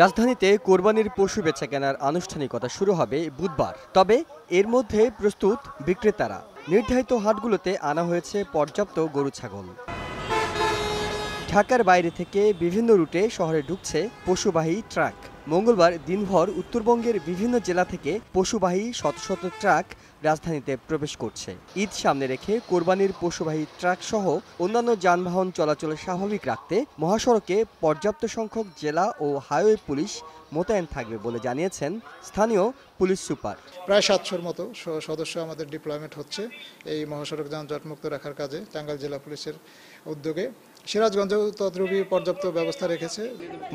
রাজধানীতে কোরবানির পশু বেচা কেনার আনুষ্ঠানিকতা শুরু হবে বুধবার তবে এর মধ্যে প্রস্তুত বিক্রেতারা নির্ধারিত হাটগুলোতে আনা হয়েছে পর্যাপ্ত গরু ছাগল ঢাকার বাইরে থেকে বিভিন্ন রুটে শহরে ঢুকছে পশুবাহী ট্রাক মঙ্গলবার দিনভর উত্তরবঙ্গের বিভিন্ন জেলা থেকে পশুবাহী শত শত ট্রাক রাজধানীতে প্রবেশ করছে ঈদ সামনে রেখে কোরবানির পশুবাহী ট্রাক সহ অন্যান্য যানবাহন চলাচল স্বাভাবিক রাখতে মহাসড়কে পর্যাপ্ত সংখ্যক জেলা ও হাইওয়ে পুলিশ মোতায়েন থাকবে বলে জানিয়েছেন স্থানীয় পুলিশ সুপার প্রায় সাতশোর মতো সদস্য আমাদের ডিপ্লয়মেন্ট হচ্ছে এই মহাসড়ক যানজট মুক্ত রাখার কাজে টাঙ্গাইল জেলা পুলিশের উদ্যোগে সিরাজগঞ্জেও তদ্রুপী পর্যাপ্ত ব্যবস্থা রেখেছে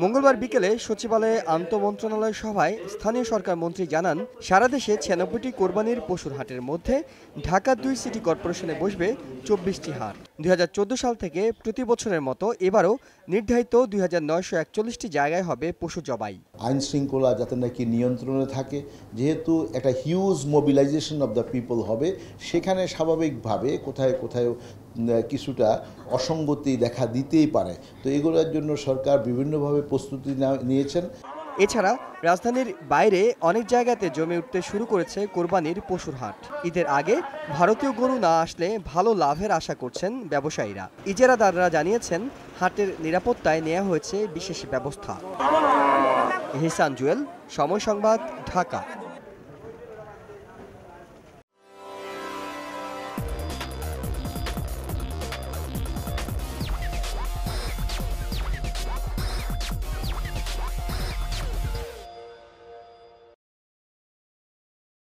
মঙ্গলবার বিকেলে সচিবালয়ে মন্ত্রণালয় সভায় স্থানীয় সরকার মন্ত্রী জানান সারা দেশে ছিয়ানব্বইটি কোরবানির পশুর হাটের মধ্যে ঢাকা দুই সিটি কর্পোরেশনে বসবে চব্বিশটি হাট দুই সাল থেকে প্রতি বছরের মতো এবারও নির্ধারিত দুই জায়গায় হবে পশু জবাই আইন শৃঙ্খলা যাতে নাকি নিয়ন্ত্রণে থাকে যেহেতু একটা huge mobilization of the people হবে সেখানে স্বাভাবিকভাবে কোথায় কোথায় কিছুটা অসঙ্গতি দেখা দিতেই পারে তো এগুলোর জন্য সরকার বিভিন্নভাবে প্রস্তুতি নিয়েছেন এছাড়া রাজধানীর বাইরে অনেক জায়গাতে জমে উঠতে শুরু করেছে কোরবানির পশুর হাট ঈদের আগে ভারতীয় গরু না আসলে ভালো লাভের আশা করছেন ব্যবসায়ীরা ইজারাদাররা জানিয়েছেন হাটের নিরাপত্তায় নেওয়া হয়েছে বিশেষ ব্যবস্থা হিসান জুয়েল সময় সংবাদ ঢাকা